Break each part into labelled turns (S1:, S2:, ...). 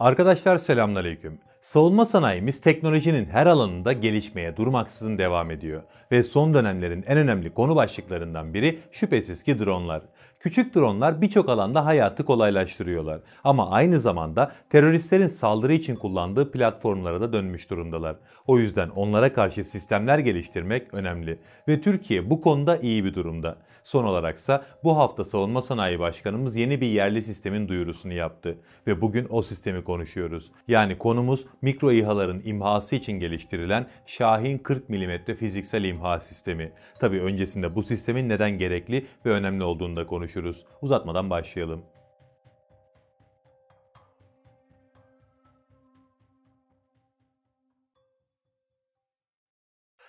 S1: Arkadaşlar selamünaleyküm. Savunma sanayimiz teknolojinin her alanında gelişmeye durmaksızın devam ediyor ve son dönemlerin en önemli konu başlıklarından biri şüphesiz ki dronlar küçük dronlar birçok alanda hayatı kolaylaştırıyorlar. Ama aynı zamanda teröristlerin saldırı için kullandığı platformlara da dönmüş durumdalar. O yüzden onlara karşı sistemler geliştirmek önemli ve Türkiye bu konuda iyi bir durumda. Son olaraksa bu hafta Savunma Sanayi Başkanımız yeni bir yerli sistemin duyurusunu yaptı ve bugün o sistemi konuşuyoruz. Yani konumuz mikro İHA'ların imhası için geliştirilen Şahin 40 mm fiziksel imha sistemi. Tabi öncesinde bu sistemin neden gerekli ve önemli olduğunu da konuşuyoruz konuşuruz. Uzatmadan başlayalım.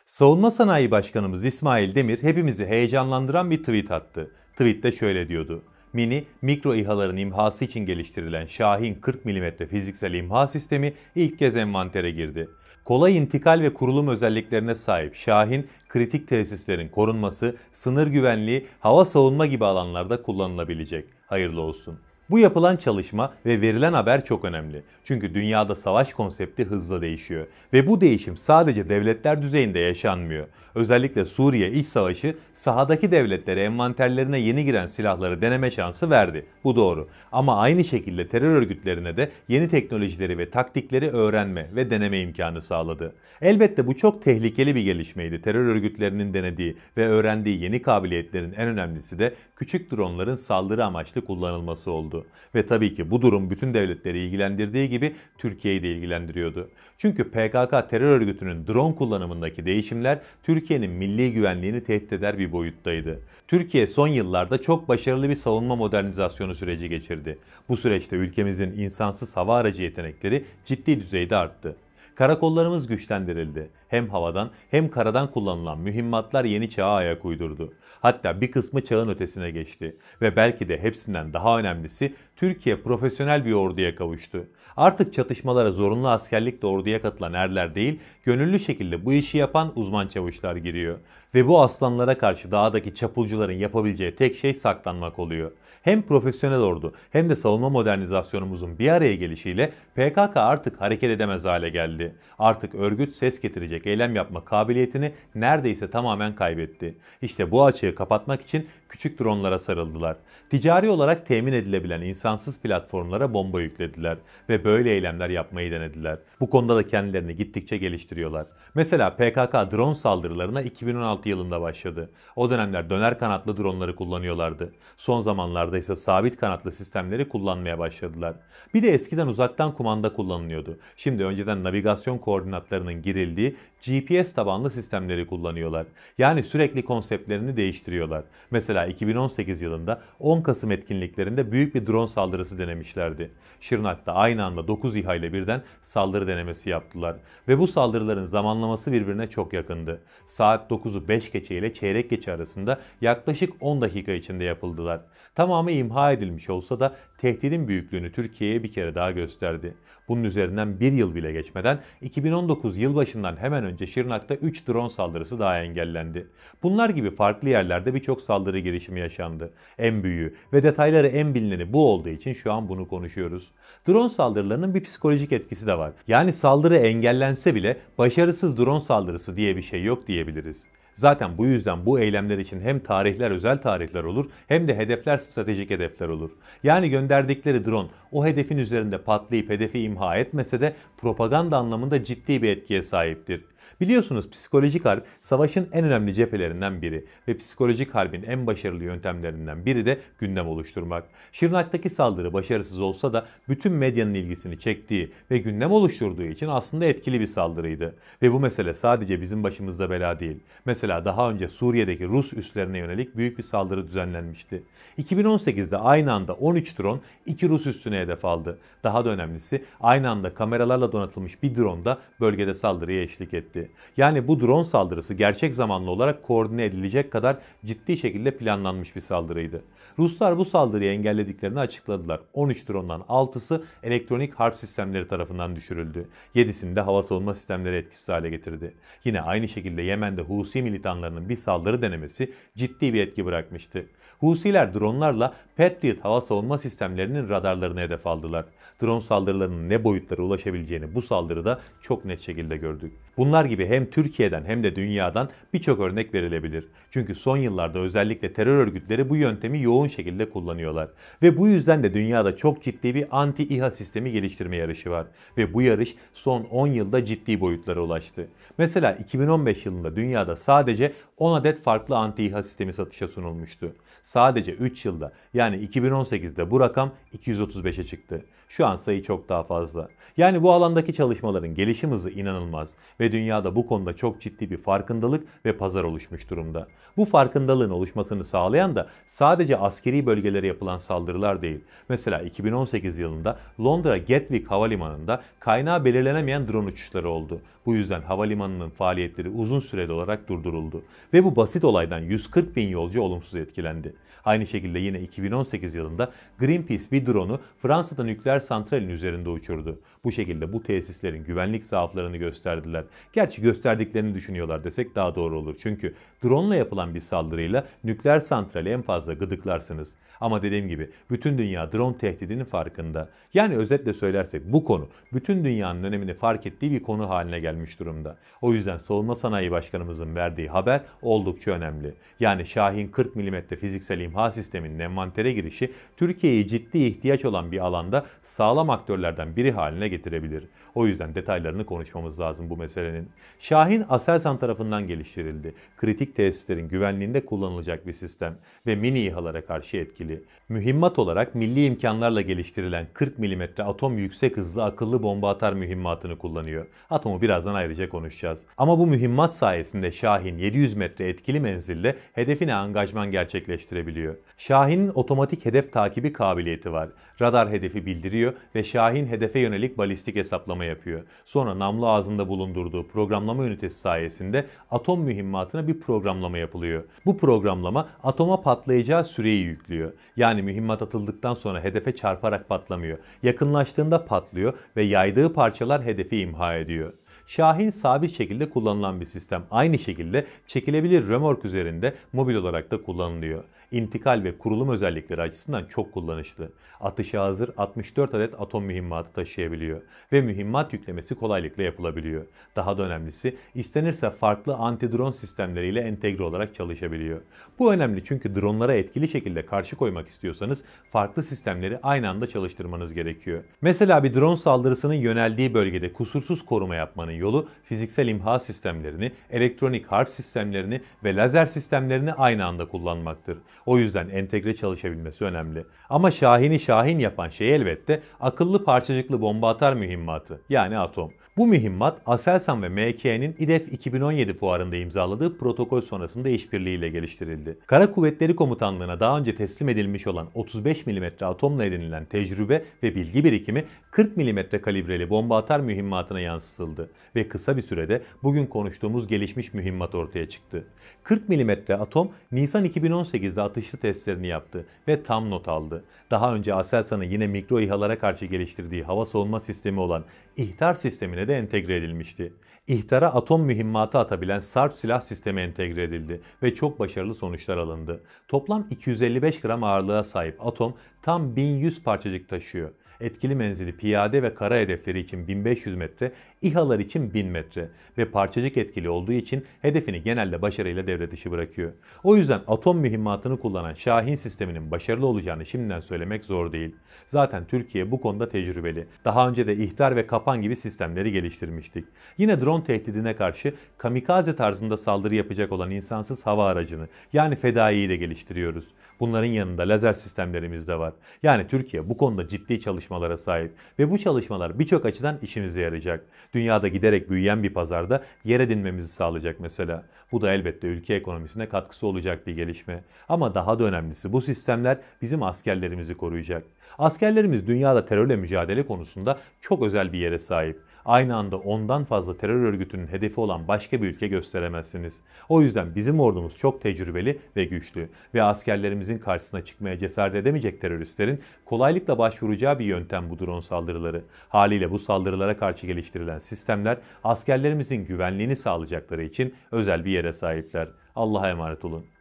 S1: Savunma Sanayi Başkanımız İsmail Demir hepimizi heyecanlandıran bir tweet attı. Tweette şöyle diyordu. Mini, mikro İHA'ların imhası için geliştirilen Şahin 40 mm fiziksel imha sistemi ilk kez envantere girdi. Kolay intikal ve kurulum özelliklerine sahip Şahin, kritik tesislerin korunması, sınır güvenliği, hava savunma gibi alanlarda kullanılabilecek. Hayırlı olsun. Bu yapılan çalışma ve verilen haber çok önemli. Çünkü dünyada savaş konsepti hızla değişiyor ve bu değişim sadece devletler düzeyinde yaşanmıyor. Özellikle Suriye iç savaşı sahadaki devletlere envanterlerine yeni giren silahları deneme şansı verdi. Bu doğru. Ama aynı şekilde terör örgütlerine de yeni teknolojileri ve taktikleri öğrenme ve deneme imkanı sağladı. Elbette bu çok tehlikeli bir gelişmeydi. Terör örgütlerinin denediği ve öğrendiği yeni kabiliyetlerin en önemlisi de küçük dronların saldırı amaçlı kullanılması oldu oldu. Ve tabii ki bu durum bütün devletleri ilgilendirdiği gibi Türkiye'yi de ilgilendiriyordu. Çünkü PKK terör örgütünün drone kullanımındaki değişimler Türkiye'nin milli güvenliğini tehdit eder bir boyuttaydı. Türkiye son yıllarda çok başarılı bir savunma modernizasyonu süreci geçirdi. Bu süreçte ülkemizin insansız hava aracı yetenekleri ciddi düzeyde arttı. Karakollarımız güçlendirildi hem havadan hem karadan kullanılan mühimmatlar yeni çağa ayak uydurdu. Hatta bir kısmı çağın ötesine geçti ve belki de hepsinden daha önemlisi Türkiye profesyonel bir orduya kavuştu. Artık çatışmalara zorunlu askerlikle orduya katılan erler değil, gönüllü şekilde bu işi yapan uzman çavuşlar giriyor. Ve bu aslanlara karşı dağdaki çapulcuların yapabileceği tek şey saklanmak oluyor. Hem profesyonel ordu hem de savunma modernizasyonumuzun bir araya gelişiyle PKK artık hareket edemez hale geldi. Artık örgüt ses getirecek eylem yapma kabiliyetini neredeyse tamamen kaybetti. İşte bu açığı kapatmak için küçük dronlara sarıldılar. Ticari olarak temin edilebilen insansız platformlara bomba yüklediler ve böyle eylemler yapmayı denediler. Bu konuda da kendilerini gittikçe geliştiriyorlar. Mesela PKK drone saldırılarına 2016 yılında başladı. O dönemler döner kanatlı dronları kullanıyorlardı. Son zamanlarda ise sabit kanatlı sistemleri kullanmaya başladılar. Bir de eskiden uzaktan kumanda kullanılıyordu. Şimdi önceden navigasyon koordinatlarının girildiği GPS tabanlı sistemleri kullanıyorlar. Yani sürekli konseptlerini değiştiriyorlar. Mesela Mesela 2018 yılında 10 Kasım etkinliklerinde büyük bir drone saldırısı denemişlerdi. Şırnak'ta aynı anda 9 İHA ile birden saldırı denemesi yaptılar ve bu saldırıların zamanlaması birbirine çok yakındı. Saat 9'u 5 geçe ile çeyrek geçe arasında yaklaşık 10 dakika içinde yapıldılar. Tamamı imha edilmiş olsa da tehdidin büyüklüğünü Türkiye'ye bir kere daha gösterdi. Bunun üzerinden bir yıl bile geçmeden 2019 yılbaşından hemen önce Şırnak'ta 3 drone saldırısı daha engellendi. Bunlar gibi farklı yerlerde birçok saldırı girişimi yaşandı. En büyüğü ve detayları en bilineni bu olduğu için şu an bunu konuşuyoruz. Drone saldırılarının bir psikolojik etkisi de var. Yani saldırı engellense bile başarısız drone saldırısı diye bir şey yok diyebiliriz. Zaten bu yüzden bu eylemler için hem tarihler özel tarihler olur hem de hedefler stratejik hedefler olur. Yani gönderdikleri drone o hedefin üzerinde patlayıp hedefi imha etmese de propaganda anlamında ciddi bir etkiye sahiptir. Biliyorsunuz psikolojik harp savaşın en önemli cephelerinden biri ve psikolojik harbin en başarılı yöntemlerinden biri de gündem oluşturmak. Şırnak'taki saldırı başarısız olsa da bütün medyanın ilgisini çektiği ve gündem oluşturduğu için aslında etkili bir saldırıydı. Ve bu mesele sadece bizim başımızda bela değil. Mesela daha önce Suriye'deki Rus üslerine yönelik büyük bir saldırı düzenlenmişti. 2018'de aynı anda 13 drone 2 Rus üssüne hedef aldı. Daha da önemlisi aynı anda kameralarla donatılmış bir drone da bölgede saldırıya eşlik etti etti. Yani bu drone saldırısı gerçek zamanlı olarak koordine edilecek kadar ciddi şekilde planlanmış bir saldırıydı. Ruslar bu saldırıyı engellediklerini açıkladılar. 13 drondan 6'sı elektronik harp sistemleri tarafından düşürüldü. 7'sini de hava savunma sistemleri etkisiz hale getirdi. Yine aynı şekilde Yemen'de Husi militanlarının bir saldırı denemesi ciddi bir etki bırakmıştı. Husiler dronlarla Patriot hava savunma sistemlerinin radarlarını hedef aldılar. Drone saldırılarının ne boyutlara ulaşabileceğini bu saldırıda çok net şekilde gördük. Bunlar gibi hem Türkiye'den hem de dünyadan birçok örnek verilebilir. Çünkü son yıllarda özellikle terör örgütleri bu yöntemi yoğun şekilde kullanıyorlar. Ve bu yüzden de dünyada çok ciddi bir anti-İHA sistemi geliştirme yarışı var. Ve bu yarış son 10 yılda ciddi boyutlara ulaştı. Mesela 2015 yılında dünyada sadece 10 adet farklı anti-İHA sistemi satışa sunulmuştu. Sadece 3 yılda yani 2018'de bu rakam 235'e çıktı. Şu an sayı çok daha fazla. Yani bu alandaki çalışmaların gelişim hızı inanılmaz ve dünyada bu konuda çok ciddi bir farkındalık ve pazar oluşmuş durumda. Bu farkındalığın oluşmasını sağlayan da sadece askeri bölgelere yapılan saldırılar değil. Mesela 2018 yılında Londra Gatwick Havalimanı'nda kaynağı belirlenemeyen drone uçuşları oldu. Bu yüzden havalimanının faaliyetleri uzun süreli olarak durduruldu ve bu basit olaydan 140 bin yolcu olumsuz etkilendi. Aynı şekilde yine 2018 yılında Greenpeace bir drone'u Fransa'da nükleer santralin üzerinde uçurdu. Bu şekilde bu tesislerin güvenlik zaaflarını gösterdiler. Gerçi gösterdiklerini düşünüyorlar desek daha doğru olur. Çünkü drone'la yapılan bir saldırıyla nükleer santrali en fazla gıdıklarsınız. Ama dediğim gibi bütün dünya drone tehdidinin farkında. Yani özetle söylersek bu konu bütün dünyanın önemini fark ettiği bir konu haline gelmiş durumda. O yüzden Savunma Sanayi Başkanımızın verdiği haber oldukça önemli. Yani Şahin 40 mm fizik fiziksel imha sisteminin envantere girişi Türkiye'yi ciddi ihtiyaç olan bir alanda sağlam aktörlerden biri haline getirebilir. O yüzden detaylarını konuşmamız lazım bu meselenin. Şahin Aselsan tarafından geliştirildi. Kritik tesislerin güvenliğinde kullanılacak bir sistem ve mini İHA'lara karşı etkili. Mühimmat olarak milli imkanlarla geliştirilen 40 mm atom yüksek hızlı akıllı bomba atar mühimmatını kullanıyor. Atomu birazdan ayrıca konuşacağız. Ama bu mühimmat sayesinde Şahin 700 metre etkili menzilde hedefine angajman gerçekleştirdi gerçekleştirebiliyor. Şahin'in otomatik hedef takibi kabiliyeti var. Radar hedefi bildiriyor ve Şahin hedefe yönelik balistik hesaplama yapıyor. Sonra namlu ağzında bulundurduğu programlama ünitesi sayesinde atom mühimmatına bir programlama yapılıyor. Bu programlama atoma patlayacağı süreyi yüklüyor. Yani mühimmat atıldıktan sonra hedefe çarparak patlamıyor. Yakınlaştığında patlıyor ve yaydığı parçalar hedefi imha ediyor. Şahin sabit şekilde kullanılan bir sistem. Aynı şekilde çekilebilir römork üzerinde mobil olarak da kullanılıyor. İntikal ve kurulum özellikleri açısından çok kullanışlı. Atışa hazır 64 adet atom mühimmatı taşıyabiliyor ve mühimmat yüklemesi kolaylıkla yapılabiliyor. Daha da önemlisi istenirse farklı anti-drone sistemleriyle entegre olarak çalışabiliyor. Bu önemli çünkü dronlara etkili şekilde karşı koymak istiyorsanız farklı sistemleri aynı anda çalıştırmanız gerekiyor. Mesela bir drone saldırısının yöneldiği bölgede kusursuz koruma yapmanın yolu fiziksel imha sistemlerini, elektronik harp sistemlerini ve lazer sistemlerini aynı anda kullanmaktır. O yüzden entegre çalışabilmesi önemli. Ama Şahin'i Şahin yapan şey elbette akıllı parçacıklı bomba atar mühimmatı yani atom. Bu mühimmat Aselsan ve MK'nin İDEF 2017 fuarında imzaladığı protokol sonrasında işbirliğiyle geliştirildi. Kara Kuvvetleri Komutanlığı'na daha önce teslim edilmiş olan 35 mm atomla edinilen tecrübe ve bilgi birikimi 40 mm kalibreli bomba atar mühimmatına yansıtıldı ve kısa bir sürede bugün konuştuğumuz gelişmiş mühimmat ortaya çıktı. 40 mm Atom Nisan 2018'de atışlı testlerini yaptı ve tam not aldı. Daha önce Aselsan'ın yine mikro İHA'lara karşı geliştirdiği hava savunma sistemi olan İhtar sistemine de entegre edilmişti. İhtara atom mühimmatı atabilen SARP silah sistemi entegre edildi ve çok başarılı sonuçlar alındı. Toplam 255 gram ağırlığa sahip atom tam 1100 parçacık taşıyor etkili menzili piyade ve kara hedefleri için 1500 metre, İHA'lar için 1000 metre ve parçacık etkili olduğu için hedefini genelde başarıyla devre dışı bırakıyor. O yüzden atom mühimmatını kullanan Şahin sisteminin başarılı olacağını şimdiden söylemek zor değil. Zaten Türkiye bu konuda tecrübeli. Daha önce de ihtar ve kapan gibi sistemleri geliştirmiştik. Yine drone tehdidine karşı kamikaze tarzında saldırı yapacak olan insansız hava aracını yani fedaiyi de geliştiriyoruz. Bunların yanında lazer sistemlerimiz de var. Yani Türkiye bu konuda ciddi çalışma çalışmalara sahip ve bu çalışmalar birçok açıdan işimize yarayacak. Dünyada giderek büyüyen bir pazarda yer edinmemizi sağlayacak mesela. Bu da elbette ülke ekonomisine katkısı olacak bir gelişme. Ama daha da önemlisi bu sistemler bizim askerlerimizi koruyacak. Askerlerimiz dünyada terörle mücadele konusunda çok özel bir yere sahip aynı anda ondan fazla terör örgütünün hedefi olan başka bir ülke gösteremezsiniz. O yüzden bizim ordumuz çok tecrübeli ve güçlü ve askerlerimizin karşısına çıkmaya cesaret edemeyecek teröristlerin kolaylıkla başvuracağı bir yöntem bu drone saldırıları. Haliyle bu saldırılara karşı geliştirilen sistemler askerlerimizin güvenliğini sağlayacakları için özel bir yere sahipler. Allah'a emanet olun.